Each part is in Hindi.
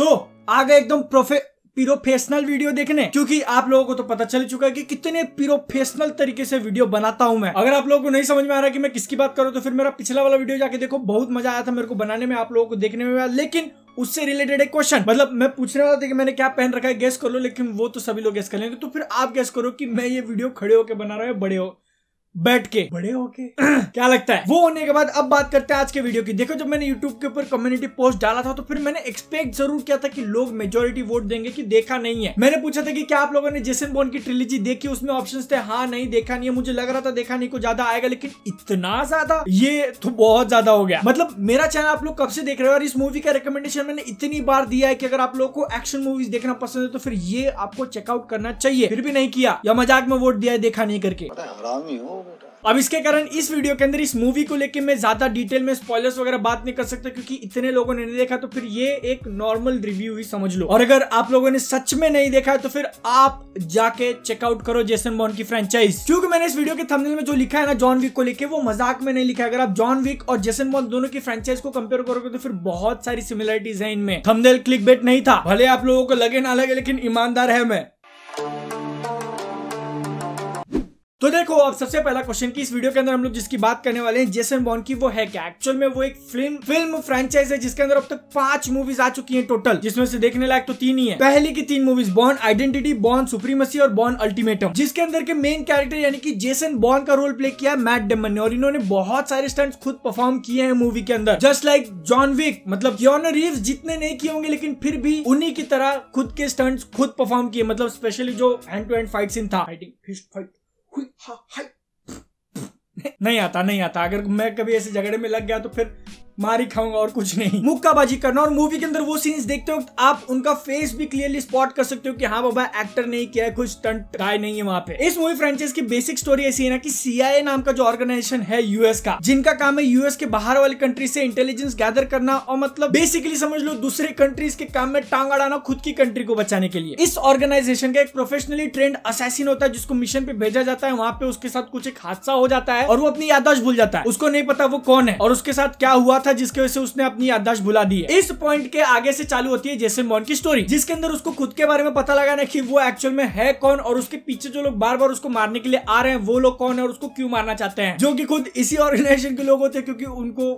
तो आ गए एकदम प्रोफे पीरोफेशनल वीडियो देखने क्योंकि आप लोगों को तो पता चल चुका है कि कितने पीरोफेशनल तरीके से वीडियो बनाता हूं मैं अगर आप लोगों को नहीं समझ में आ रहा कि मैं किसकी बात करूं तो फिर मेरा पिछला वाला वीडियो जाके देखो बहुत मजा आया था मेरे को बनाने में आप लोगों को देखने में लेकिन उससे रिलेटेड एक क्वेश्चन मतलब मैं पूछने वाला था कि मैंने क्या पहन रखा है गेस कर लो लेकिन वो तो सभी लोग गेस कर लेंगे तो फिर आप गेस करो कि मैं ये वीडियो खड़े होकर बना रहा हूँ बड़े हो बैठ के बड़े होके क्या लगता है वो होने के बाद अब बात करते हैं आज के वीडियो की देखो जब मैंने यूट्यूब के ऊपर कम्युनिटी पोस्ट डाला था तो फिर मैंने एक्सपेक्ट जरूर किया था कि लोग मेजोरिटी वोट देंगे कि देखा नहीं है मैंने पूछा था कि क्या आप लोगों ने जेसन बोन की ट्रिलिजी देखी उसमें ऑप्शन थे हाँ नहीं देखा नहीं है मुझे लग रहा था देखा नहीं को ज्यादा आएगा लेकिन इतना ज्यादा ये तो बहुत ज्यादा हो गया मतलब मेरा चैनल आप लोग कब से देख रहे हो और इस मूवी का रिकमेंडेशन मैंने इतनी बार दिया है कि अगर आप लोग को एक्शन मूवीज देखना पसंद है तो फिर ये आपको चेकआउट करना चाहिए फिर भी नहीं किया या मजाक में वोट दिया है देखा नहीं करके हरामी हो अब इसके कारण इस वीडियो के अंदर इस मूवी को लेकर मैं ज्यादा डिटेल में स्पॉयलर्स वगैरह बात नहीं कर सकता क्योंकि इतने लोगों ने नहीं देखा तो फिर ये एक नॉर्मल रिव्यू ही समझ लो और अगर आप लोगों ने सच में नहीं देखा है तो फिर आप जाके चेकआउट करो जेसन बॉन की फ्रेंचाइज क्योंकि मैंने इस वीडियो के थंबनेल में जो लिखा है ना जॉन विक को लेकर वो मजाक में नहीं लिखा अगर आप जॉन विक और जेसन बॉन दोनों की फ्रेंचाइज को कंपेयर करोगे तो फिर बहुत सारी सिमिलरिटीज है इनमें थमदेल क्लिक नहीं था भले आप लोगों को लगे ना लगे लेकिन ईमानदार है मैं तो देखो अब सबसे पहला क्वेश्चन की इस वीडियो के अंदर हम लोग जिसकी बात करने वाले हैं जेसन बॉन की वो है क्या एक्चुअल में वो एक फिल्म फिल्म फ्रेंचाइज है जिसके अंदर अब तक पांच मूवीज आ चुकी हैं टोटल जिसमें से देखने लायक तो तीन ही है पहली की तीन मूवीज बॉन आइडेंटिटी बॉन सुप्रीमसी और बॉन अल्टीमेटम जिसके अंदर के मेन कैरेक्टर यानी कि जेसन बॉन का रोल प्ले किया मैट डेमन ने और इन्होंने बहुत सारे स्टंट खुद परफॉर्म किए हैं मूवी के अंदर जस्ट लाइक जॉन विक मतलब योनो रीव जितने नहीं किए होंगे लेकिन फिर भी उन्हीं की तरह खुद के स्टंट खुद परफॉर्म किए मतलब स्पेशली जो hand to hand fight scene था फाइटिंग फाइट नहीं आता नहीं आता अगर मैं कभी ऐसे झगड़े में लग गया तो फिर मारी खाऊंगा और कुछ नहीं मुक्काबाजी करना और मूवी के अंदर वो सीन्स देखते वक्त आप उनका फेस भी क्लियरली स्पॉट कर सकते हो कि हाँ बाबा एक्टर नहीं किया है कुछ टंट गाय नहीं है वहाँ पे इस मूवी फ्रेंचाइज की बेसिक स्टोरी ऐसी है ना कि सीआईए नाम का जो ऑर्गेनाइजेशन है यूएस का जिनका काम है यूएस के बाहर वाली कंट्री से इंटेलिजेंस गैदर करना और मतलब बेसिकली समझ लो दूसरे कंट्रीज के काम में टांग अड़ाना खुद की कंट्री को बचाने के लिए इस ऑर्गेनाइजेशन का एक प्रोफेशनली ट्रेंड असैसिन होता है जिसको मिशन पे भेजा जाता है वहाँ पे उसके साथ कुछ एक हादसा हो जाता है और वो अपनी यादाश्त भूल जाता है उसको नहीं पता वो कौन है और उसके साथ क्या हुआ था था जिसकी वजह से उसने अपनी याददाश्त भुला दी है इस पॉइंट के आगे से चालू होती है जैसे मोन की स्टोरी जिसके अंदर उसको खुद के बारे में पता लगाना की वो एक्चुअल में है कौन और उसके पीछे जो लोग बार बार उसको मारने के लिए आ रहे हैं वो लोग कौन है और उसको क्यों मारना चाहते हैं जो की खुद इसी ऑर्गेनाइजेशन के लोग होते हैं क्योंकि उनको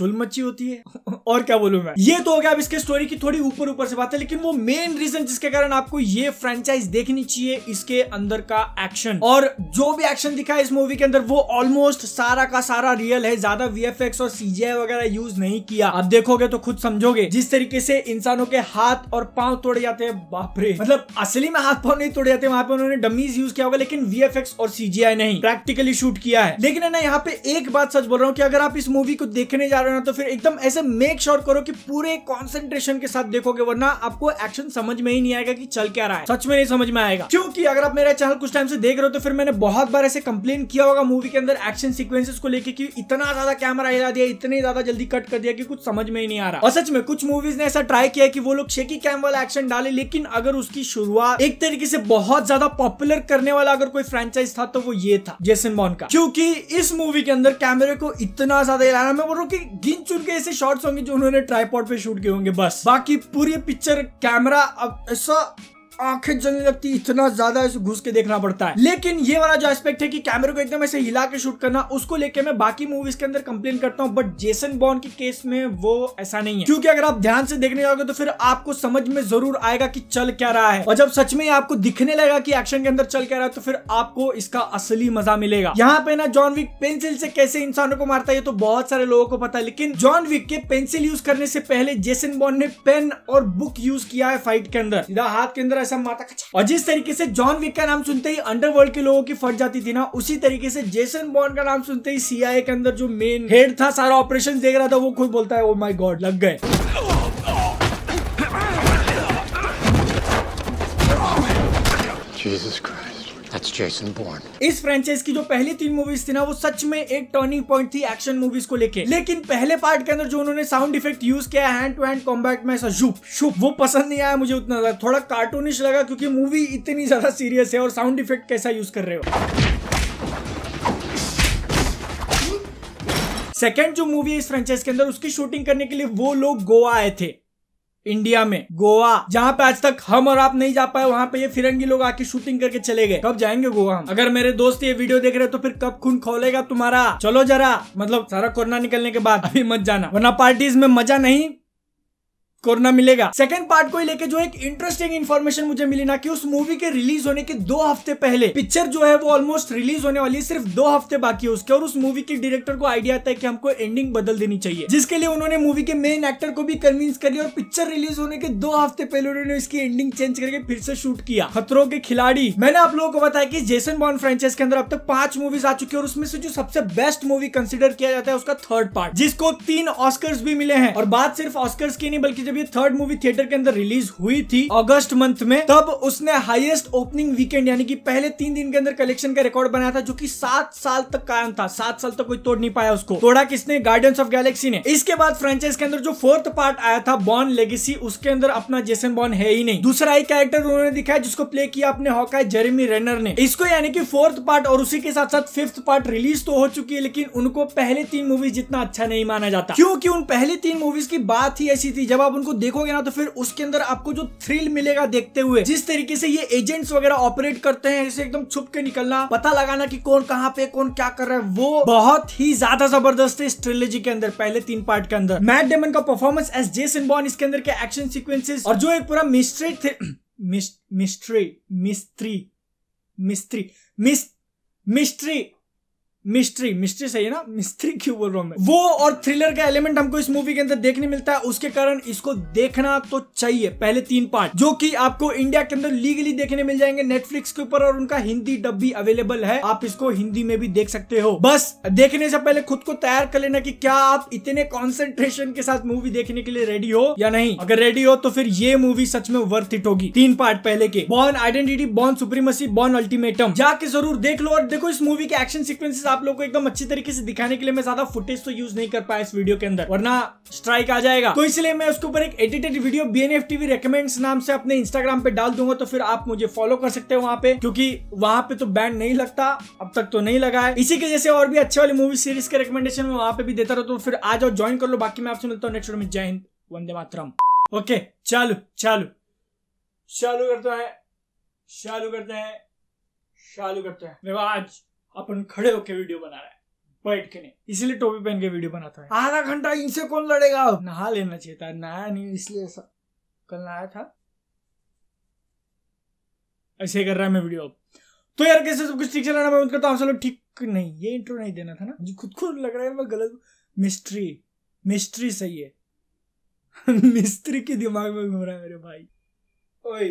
चुल मच्छी होती है और क्या बोलू मैं ये तो हो गया अब इसके स्टोरी की थोड़ी ऊपर ऊपर से बात है लेकिन वो मेन रीजन जिसके कारण आपको ये फ्रेंचाइज देखनी चाहिए इसके अंदर का एक्शन और जो भी एक्शन दिखा है इस मूवी के अंदर वो ऑलमोस्ट सारा का सारा रियल है ज्यादा वीएफएक्स और सीजीआई वगैरह यूज नहीं किया आप देखोगे तो खुद समझोगे जिस तरीके से इंसानों के हाथ और पांव तोड़े जाते हैं बापरे मतलब असली में हाथ पांव नहीं तोड़े जाते वहां पे उन्होंने डमीज यूज किया होगा लेकिन वीएफएक्स और सीजीआई नहीं प्रैक्टिकली शूट किया है लेकिन है ना यहाँ पे एक बात सच बोल रहा हूँ कि अगर आप इस मूवी को देखने जा रहे रहे ना तो फिर एकदम ऐसे मेक श्योर करो कि पूरे कॉन्सेंट्रेशन के साथ देखोगे वरना आपको एक्शन समझ में ही नहीं आएगा कि चल क्या रहा है सच में नहीं समझ में आएगा क्योंकि अगर आप मेरा चैनल कुछ टाइम से देख रहे हो तो फिर मैंने बहुत बार ऐसे कंप्लेन किया होगा मूवी के अंदर एक्शन सीक्वेंसेस को लेकर की इतना ज्यादा कैमरा हिला दिया इतने ज्यादा जल्दी कट कर दिया कि कुछ समझ में ही नहीं आ रहा और सच में कुछ मूवीज ने ऐसा ट्राई किया कि वो लोग शेकी कैम वाला एक्शन डाले लेकिन अगर उसकी शुरुआत एक तरीके से बहुत ज्यादा पॉपुलर करने वाला अगर कोई फ्रेंचाइज था तो वो ये था जेसन बॉन का क्योंकि इस मूवी के अंदर कैमरे को इतना ज्यादा हिलाना मैं बोल रहा हूँ कि गिन चुन के ऐसे शॉर्ट्स होंगे जो उन्होंने ट्राईपॉड पे शूट किए होंगे बस बाकी पूरी पिक्चर कैमरा अब ऐसा आंखें जलने लगती इतना ज्यादा घुस के देखना पड़ता है लेकिन ये वाला जो एस्पेक्ट है कि कैमरे को एकदम ऐसे हिला के शूट करना उसको लेके मैं बाकी मूवीज के अंदर कंप्लेन करता हूँ बट जेसन बॉर्न के केस में वो ऐसा नहीं है क्योंकि अगर आप ध्यान से देखने जाओगे तो फिर आपको समझ में जरूर आएगा कि चल क्या रहा है और जब सच में आपको दिखने लगा कि एक्शन के अंदर चल क्या रहा है तो फिर आपको इसका असली मजा मिलेगा यहाँ पे ना जॉन विक पेंसिल से कैसे इंसानों को मारता है तो बहुत सारे लोगों को पता है लेकिन जॉन विक के पेंसिल यूज करने से पहले जेसन बॉन ने पेन और बुक यूज किया है फाइट के अंदर हाथ के अंदर कसम माता का और जिस तरीके से जॉन विक का नाम सुनते ही अंडरवर्ल्ड के लोगों की फट जाती थी ना उसी तरीके से जेसन बॉन्ड का नाम सुनते ही सीआईए के अंदर जो मेन हेड था सारा ऑपरेशन देख रहा था वो खुद बोलता है ओ माई गॉड लग गए Jesus Christ. इस फ्रेंचाइज की जो पहली तीन मूवीज थी ना वो सच में एक टर्निंग पॉइंट थी एक्शन मूवीज को लेके लेकिन पहले पार्ट के अंदर जो उन्होंने साउंड इफेक्ट यूज किया हैंड टू हैंड कॉम्बैट में ऐसा शुप शुप वो पसंद नहीं आया मुझे उतना ज्यादा थोड़ा कार्टूनिश लगा क्योंकि मूवी इतनी ज्यादा सीरियस है और साउंड इफेक्ट कैसा यूज कर रहे हो सेकेंड जो मूवी है इस फ्रेंचाइज के अंदर उसकी शूटिंग करने के लिए वो लोग गोवा आए थे इंडिया में गोवा जहाँ पे आज तक हम और आप नहीं जा पाए वहाँ पे ये फिरंगी लोग आके शूटिंग करके चले गए कब जाएंगे गोवा हम अगर मेरे दोस्त ये वीडियो देख रहे तो फिर कब खून खोलेगा तुम्हारा चलो जरा मतलब सारा कोरोना निकलने के बाद अभी मत जाना वरना पार्टीज में मजा नहीं कोरोना मिलेगा सेकंड पार्ट को लेके जो एक इंटरेस्टिंग इन्फॉर्मेशन मुझे मिली ना कि उस मूवी के रिलीज होने के दो हफ्ते पहले पिक्चर जो है वो ऑलमोस्ट रिलीज होने वाली है सिर्फ दो हफ्ते बाकी है उसके और उस मूवी के डायरेक्टर को आइडिया आता है कि हमको एंडिंग बदल देनी चाहिए जिसके लिए उन्होंने मूवी के मेन एक्टर को भी कन्विंस कर लिया और पिक्चर रिलीज होने के दो हफ्ते पहले उन्होंने इसकी एंडिंग चेंज करके फिर से शूट किया खतरों के खिलाड़ी मैंने आप लोगों को बताया की जेसन बॉन फ्रेंचाइज के अंदर अब तक पांच मूवीज आ चुकी है और उसमें से जो सबसे बेस्ट मूवी कंसिडर किया जाता है उसका थर्ड पार्ट जिसको तीन ऑस्कर भी मिले हैं और बात सिर्फ ऑस्कर की नहीं बल्कि जब ये थर्ड मूवी थिएटर के अंदर रिलीज हुई थी अगस्त मंथ में तब उसने हाईएस्ट ओपनिंग वीकेंड यानी कि पहले तीन दिन के अंदर कलेक्शन का रिकॉर्ड बनाया था जो कि सात साल तक कायम था सात साल तक कोई तोड़ नहीं पाया उसको तोड़ा किसने गार्डन ऑफ गैलेक्सी ने इसके बाद फ्रेंचाइज के अंदर जो फोर्थ पार्ट आया था बॉर्न लेगेसी उसके अंदर अपना जेसन बॉर्न है ही नहीं दूसरा एक कैरेक्टर उन्होंने दिखाया जिसको प्ले किया अपने हॉकाय जेरेमी रेनर ने इसको यानी कि फोर्थ पार्ट और उसी के साथ साथ फिफ्थ पार्ट रिलीज तो हो चुकी है लेकिन उनको पहले तीन मूवीज जितना अच्छा नहीं माना जाता क्योंकि उन पहले तीन मूवीज की बात ही ऐसी थी जब आप उनको देखोगे ना तो फिर उसके अंदर आपको जो थ्रिल मिलेगा देखते हुए जिस तरीके से ये एजेंट्स वगैरह ऑपरेट करते हैं इसे एकदम छुप के निकलना पता लगाना कि कौन कहाँ पे कौन क्या कर रहा है वो बहुत ही ज्यादा जबरदस्त है इस ट्रिलोजी के अंदर पहले तीन पार्ट के अंदर मैट डेमन का परफॉर्मेंस एस जे बॉन इसके अंदर के एक्शन सिक्वेंसेज और जो एक पूरा मिस्ट्री थे मिस्ट्री मिस्त्री मिस्त्री मिस्ट्री मिस्ट्री मिस्ट्री सही है ना मिस्ट्री क्यों बोल रहा हूँ वो और थ्रिलर का एलिमेंट हमको इस मूवी के अंदर देखने मिलता है उसके कारण इसको देखना तो चाहिए पहले तीन पार्ट जो कि आपको इंडिया के अंदर लीगली देखने मिल जाएंगे नेटफ्लिक्स के ऊपर और उनका हिंदी डब भी अवेलेबल है आप इसको हिंदी में भी देख सकते हो बस देखने से पहले खुद को तैयार कर लेना की क्या आप इतने कॉन्सेंट्रेशन के साथ मूवी देखने के लिए रेडी हो या नहीं अगर रेडी हो तो फिर ये मूवी सच में वर्थ इट होगी तीन पार्ट पहले के Bourne Identity Bourne Supremacy Bourne Ultimatum जाके जरूर देख लो और देखो इस मूवी के एक्शन सिक्वेंसेस आप लोग को एकदम अच्छी तरीके से दिखाने के लिए मैं ज्यादा फुटेज तो यूज नहीं कर पाया इस वीडियो के अंदर वरना स्ट्राइक आ जाएगा तो इसलिए मैं उसके ऊपर एक edited video B N F TV recommends नाम से अपने इंस्टाग्राम पे डाल दूंगा तो फिर आप मुझे फॉलो कर सकते हो वहाँ पे क्योंकि वहाँ पे तो बैंड नहीं लगता अब तक तो नहीं लगा है इसी के जैसे और भी अच्छे वाली मूवी सीरीज के रिकमेंडेशन में वहाँ पे भी देता रहो तो फिर आ जाओ ज्वाइन कर लो बाकी मैं आपसे मिलता हूँ नेक्स्ट में जय हिंद वंदे मातरम ओके चालू चालू चालू करता है चालू करते हैं चालू करते हैं रिवाज अपन खड़े होके वीडियो बना रहा है बैठ के नहीं इसीलिए टोपी पहन के वीडियो बनाता है आधा घंटा इनसे कौन लड़ेगा नहा लेना चाहिए था नहाया नहीं इसलिए ऐसा कल नहाया था ऐसे कर रहा है मैं वीडियो तो यार कैसे सब कुछ ठीक चल रहा है मैं उनका तो आप सब ठीक नहीं ये इंट्रो नहीं देना था ना मुझे खुद खुद लग रहा है मैं गलत मिस्ट्री मिस्ट्री सही है मिस्त्री के दिमाग में घूम रहा है मेरे भाई ओए